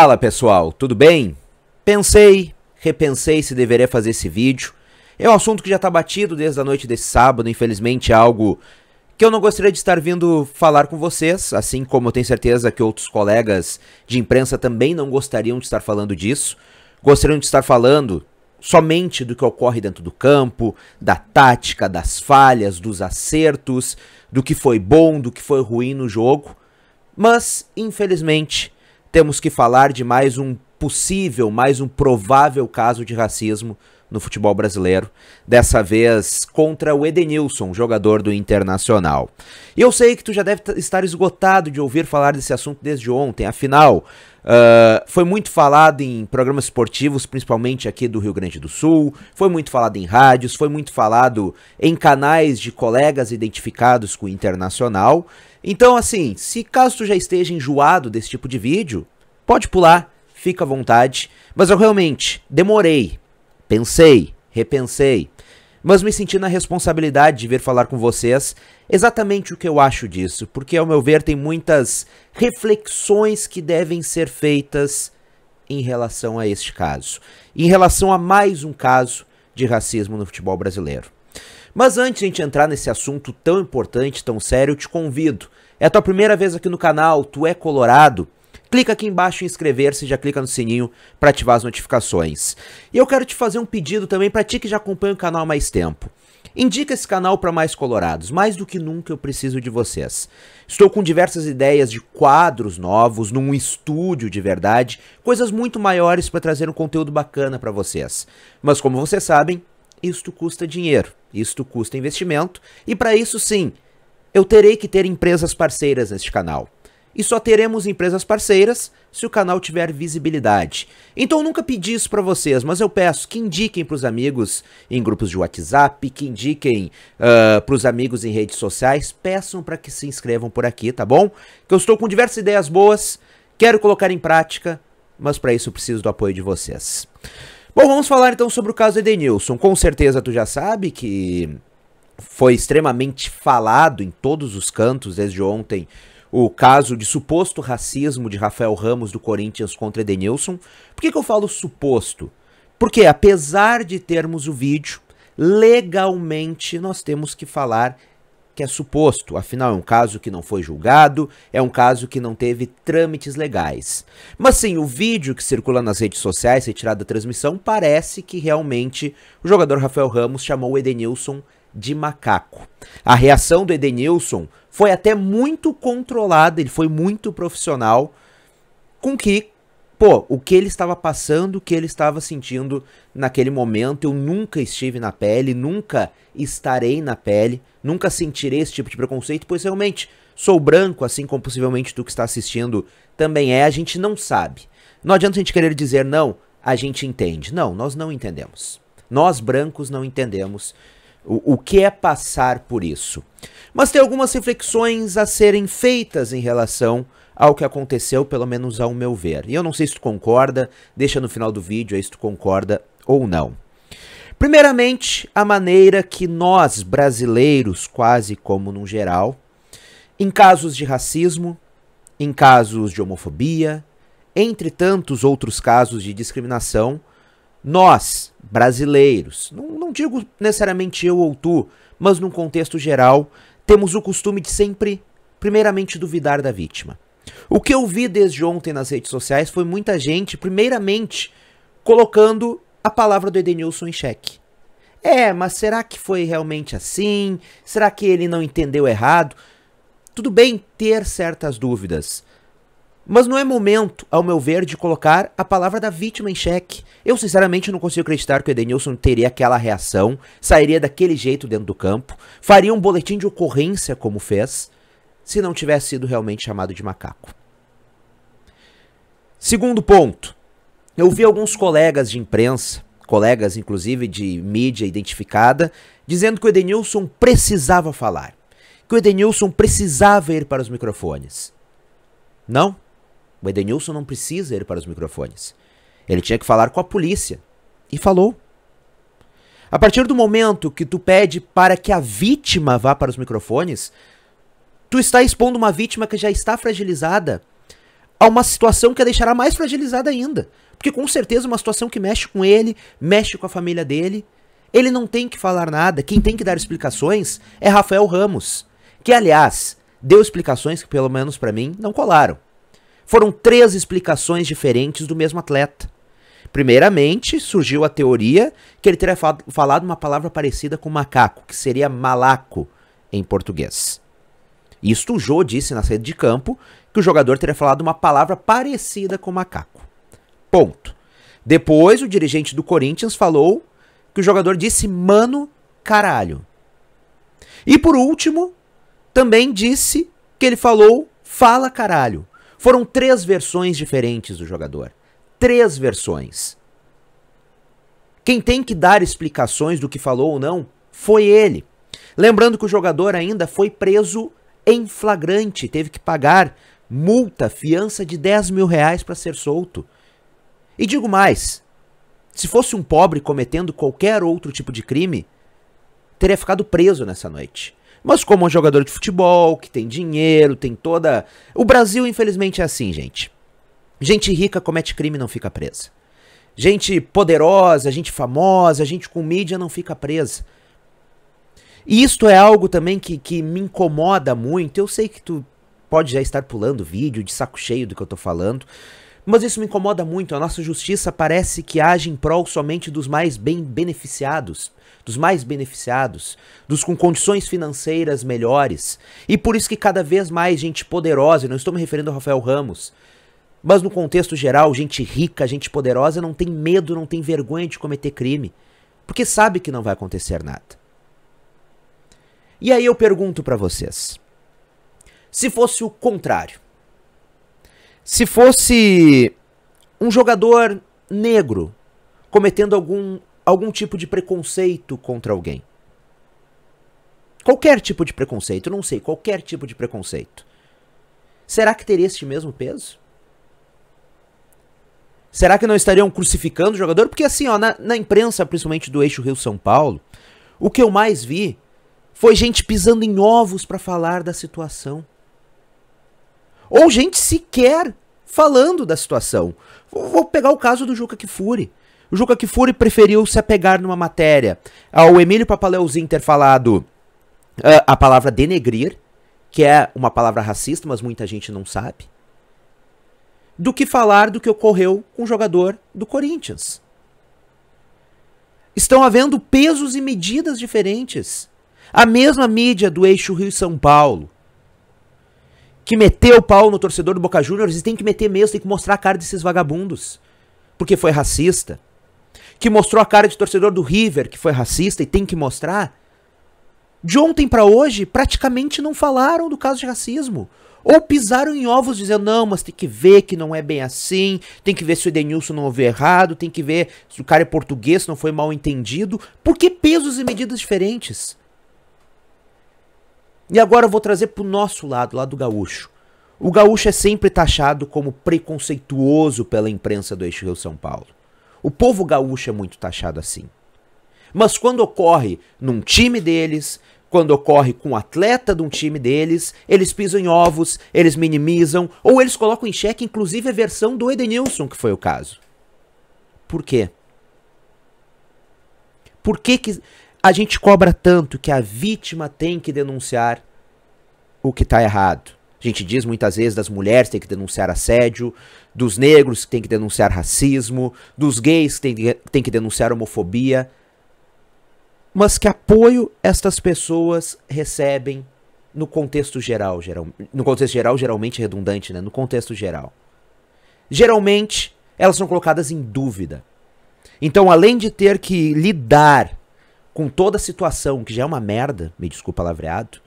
Fala pessoal, tudo bem? Pensei, repensei se deveria fazer esse vídeo. É um assunto que já está batido desde a noite desse sábado, infelizmente é algo que eu não gostaria de estar vindo falar com vocês, assim como eu tenho certeza que outros colegas de imprensa também não gostariam de estar falando disso. Gostariam de estar falando somente do que ocorre dentro do campo, da tática, das falhas, dos acertos, do que foi bom, do que foi ruim no jogo. Mas, infelizmente, temos que falar de mais um possível, mais um provável caso de racismo no futebol brasileiro, dessa vez contra o Edenilson, jogador do Internacional. E eu sei que tu já deve estar esgotado de ouvir falar desse assunto desde ontem, afinal, ah, foi muito falado em programas esportivos, principalmente aqui do Rio Grande do Sul, foi muito falado em rádios, foi muito falado em canais de colegas identificados com o internacional. Então, assim, se caso tu já esteja enjoado desse tipo de vídeo, pode pular, fica à vontade. Mas eu realmente demorei, pensei, repensei, mas me senti na responsabilidade de vir falar com vocês exatamente o que eu acho disso, porque, ao meu ver, tem muitas reflexões que devem ser feitas em relação a este caso, em relação a mais um caso de racismo no futebol brasileiro. Mas antes de a gente entrar nesse assunto tão importante, tão sério, eu te convido. É a tua primeira vez aqui no canal, tu é colorado? clica aqui embaixo em inscrever-se, já clica no sininho para ativar as notificações. E eu quero te fazer um pedido também para ti que já acompanha o canal há mais tempo. Indica esse canal para mais colorados. Mais do que nunca eu preciso de vocês. Estou com diversas ideias de quadros novos, num estúdio de verdade, coisas muito maiores para trazer um conteúdo bacana para vocês. Mas como vocês sabem, isto custa dinheiro, isto custa investimento, e para isso sim, eu terei que ter empresas parceiras neste canal e só teremos empresas parceiras se o canal tiver visibilidade. Então nunca pedi isso para vocês, mas eu peço que indiquem para os amigos em grupos de WhatsApp, que indiquem uh, ah, para os amigos em redes sociais, peçam para que se inscrevam por aqui, tá bom? Que eu estou com diversas ideias boas, quero colocar em prática, mas para isso eu preciso do apoio de vocês. Bom, vamos falar então sobre o caso Edenilson. Com certeza tu já sabe que foi extremamente falado em todos os cantos desde ontem o caso de suposto racismo de Rafael Ramos do Corinthians contra Edenilson. Por que, que eu falo suposto? Porque, apesar de termos o vídeo, legalmente nós temos que falar que é suposto, afinal é um caso que não foi julgado, é um caso que não teve trâmites legais. Mas sim, o vídeo que circula nas redes sociais, retirado da transmissão, parece que realmente o jogador Rafael Ramos chamou o Edenilson de macaco. A reação do Edenilson foi até muito controlada, ele foi muito profissional, com que, pô, o que ele estava passando, o que ele estava sentindo naquele momento, eu nunca estive na pele, nunca estarei na pele, nunca sentirei esse tipo de preconceito, pois realmente sou branco, assim como possivelmente tu que está assistindo também é, a gente não sabe. Não adianta a gente querer dizer não, a gente entende. Não, nós não entendemos. Nós brancos não entendemos o, o que é passar por isso. Mas tem algumas reflexões a serem feitas em relação ao que aconteceu, pelo menos ao meu ver. E eu não sei se tu concorda, deixa no final do vídeo aí se tu concorda ou não. Primeiramente, a maneira que nós, brasileiros, quase como num geral, em casos de racismo, em casos de homofobia, entre tantos outros casos de discriminação, nós, brasileiros, não, não digo necessariamente eu ou tu, mas num contexto geral, temos o costume de sempre, primeiramente, duvidar da vítima. O que eu vi desde ontem nas redes sociais foi muita gente, primeiramente, colocando a palavra do Edenilson em xeque. É, mas será que foi realmente assim? Será que ele não entendeu errado? Tudo bem ter certas dúvidas, mas não é momento, ao meu ver, de colocar a palavra da vítima em xeque. Eu sinceramente não consigo acreditar que o Edenilson teria aquela reação, sairia daquele jeito dentro do campo, faria um boletim de ocorrência como fez, se não tivesse sido realmente chamado de macaco. Segundo ponto, eu vi alguns colegas de imprensa, colegas inclusive de mídia identificada, dizendo que o Edenilson precisava falar, que o Edenilson precisava ir para os microfones. Não? O Edenilson não precisa ir para os microfones. Ele tinha que falar com a polícia. E falou. A partir do momento que tu pede para que a vítima vá para os microfones, tu está expondo uma vítima que já está fragilizada a uma situação que a deixará mais fragilizada ainda. Porque com certeza uma situação que mexe com ele, mexe com a família dele. Ele não tem que falar nada, quem tem que dar explicações é Rafael Ramos, que aliás, deu explicações que pelo menos para mim não colaram. Foram três explicações diferentes do mesmo atleta. Primeiramente, surgiu a teoria que ele teria falado uma palavra parecida com macaco, que seria malaco em português. Isto o Jô disse na saída de campo que o jogador teria falado uma palavra parecida com macaco. Ponto. Depois, o dirigente do Corinthians falou que o jogador disse mano caralho. E por último, também disse que ele falou fala caralho. Foram três versões diferentes do jogador. Três versões. Quem tem que dar explicações do que falou ou não foi ele. Lembrando que o jogador ainda foi preso em flagrante, teve que pagar multa, fiança de 10 mil reais para ser solto. E digo mais: se fosse um pobre cometendo qualquer outro tipo de crime, teria ficado preso nessa noite. Mas como um jogador de futebol, que tem dinheiro, tem toda. O Brasil, infelizmente, é assim, gente. Gente rica comete crime e não fica presa. Gente poderosa, gente famosa, gente com mídia não fica presa. E isto é algo também que, que me incomoda muito. Eu sei que tu pode já estar pulando vídeo de saco cheio do que eu tô falando. Mas isso me incomoda muito. A nossa justiça parece que age em prol somente dos mais bem beneficiados, dos mais beneficiados, dos com condições financeiras melhores. E por isso que cada vez mais gente poderosa, e não estou me referindo a Rafael Ramos, mas no contexto geral, gente rica, gente poderosa não tem medo, não tem vergonha de cometer crime, porque sabe que não vai acontecer nada. E aí eu pergunto para vocês: se fosse o contrário, se fosse um jogador negro cometendo algum, algum tipo de preconceito contra alguém. Qualquer tipo de preconceito, não sei, qualquer tipo de preconceito. Será que teria este mesmo peso? Será que não estariam crucificando o jogador? Porque assim, ó, na, na imprensa, principalmente do eixo Rio-São Paulo, o que eu mais vi foi gente pisando em ovos para falar da situação. Ou gente sequer falando da situação. Vou pegar o caso do Juca Kifuri. O Juca Kifuri preferiu se apegar numa matéria ao ah, Emílio Papaleuzinho ter falado uh, a palavra denegrir, que é uma palavra racista, mas muita gente não sabe, do que falar do que ocorreu com o jogador do Corinthians. Estão havendo pesos e medidas diferentes. A mesma mídia do eixo Rio-São Paulo, que meteu o pau no torcedor do Boca Juniors e tem que meter mesmo, tem que mostrar a cara desses vagabundos, porque foi racista. Que mostrou a cara de torcedor do River, que foi racista e tem que mostrar. De ontem para hoje, praticamente não falaram do caso de racismo. Ou pisaram em ovos dizendo, não, mas tem que ver que não é bem assim, tem que ver se o Edenilson não ouviu errado, tem que ver se o cara é português, se não foi mal entendido. Por que pesos e medidas diferentes? E agora eu vou trazer pro nosso lado, lá do gaúcho. O gaúcho é sempre taxado como preconceituoso pela imprensa do eixo Rio-São Paulo. O povo gaúcho é muito taxado assim. Mas quando ocorre num time deles, quando ocorre com um atleta de um time deles, eles pisam em ovos, eles minimizam, ou eles colocam em xeque inclusive a versão do Edenilson, que foi o caso. Por quê? Por que que a gente cobra tanto que a vítima tem que denunciar o que está errado. A gente diz muitas vezes das mulheres tem que denunciar assédio, dos negros que tem que denunciar racismo, dos gays que tem, tem que denunciar homofobia. Mas que apoio estas pessoas recebem no contexto geral, geral no contexto geral geralmente redundante, né? No contexto geral. Geralmente elas são colocadas em dúvida. Então, além de ter que lidar com toda a situação, que já é uma merda, me desculpa palavreado,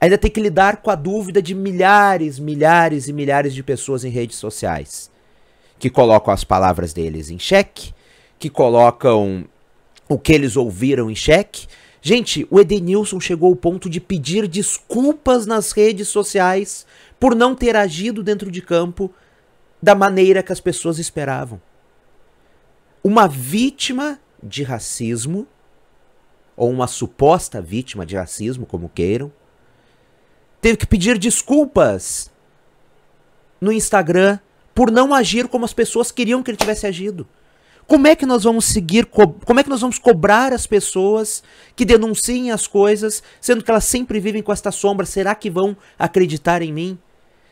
ainda tem que lidar com a dúvida de milhares, milhares e milhares de pessoas em redes sociais que colocam as palavras deles em xeque, que colocam o que eles ouviram em xeque. Gente, o Edenilson chegou ao ponto de pedir desculpas nas redes sociais por não ter agido dentro de campo da maneira que as pessoas esperavam. Uma vítima de racismo ou uma suposta vítima de racismo, como queiram, teve que pedir desculpas no Instagram por não agir como as pessoas queriam que ele tivesse agido. Como é que nós vamos seguir, como é que nós vamos cobrar as pessoas que denunciem as coisas, sendo que elas sempre vivem com esta sombra? Será que vão acreditar em mim?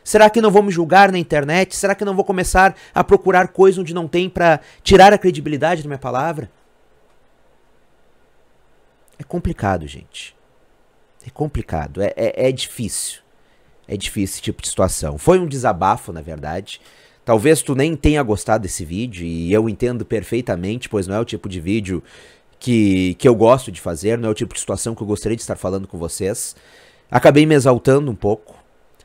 Será que não vou me julgar na internet? Será que não vou começar a procurar coisas onde não tem para tirar a credibilidade da minha palavra? É complicado, gente. É complicado. É, é, é difícil. É difícil esse tipo de situação. Foi um desabafo, na verdade. Talvez tu nem tenha gostado desse vídeo, e eu entendo perfeitamente, pois não é o tipo de vídeo que, que eu gosto de fazer, não é o tipo de situação que eu gostaria de estar falando com vocês. Acabei me exaltando um pouco,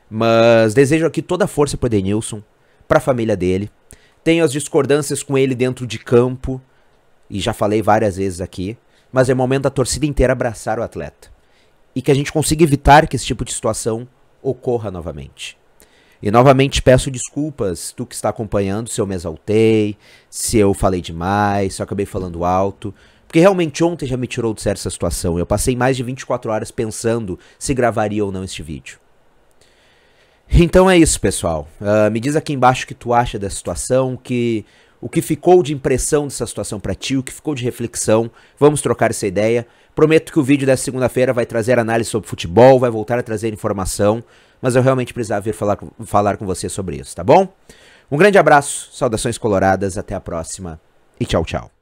mas desejo aqui toda a força para Denilson, para a família dele. Tenho as discordâncias com ele dentro de campo, e já falei várias vezes aqui mas é momento da torcida inteira abraçar o atleta. E que a gente consiga evitar que esse tipo de situação ocorra novamente. E novamente peço desculpas, tu que está acompanhando, se eu me exaltei, se eu falei demais, se eu acabei falando alto. Porque realmente ontem já me tirou de sério essa situação. Eu passei mais de 24 horas pensando se gravaria ou não este vídeo. Então é isso, pessoal. Uh, me diz aqui embaixo o que tu acha dessa situação, que o que ficou de impressão dessa situação para ti, o que ficou de reflexão. Vamos trocar essa ideia. Prometo que o vídeo dessa segunda-feira vai trazer análise sobre futebol, vai voltar a trazer informação, mas eu realmente precisava vir falar, falar com você sobre isso, tá bom? Um grande abraço, saudações coloradas, até a próxima e tchau, tchau.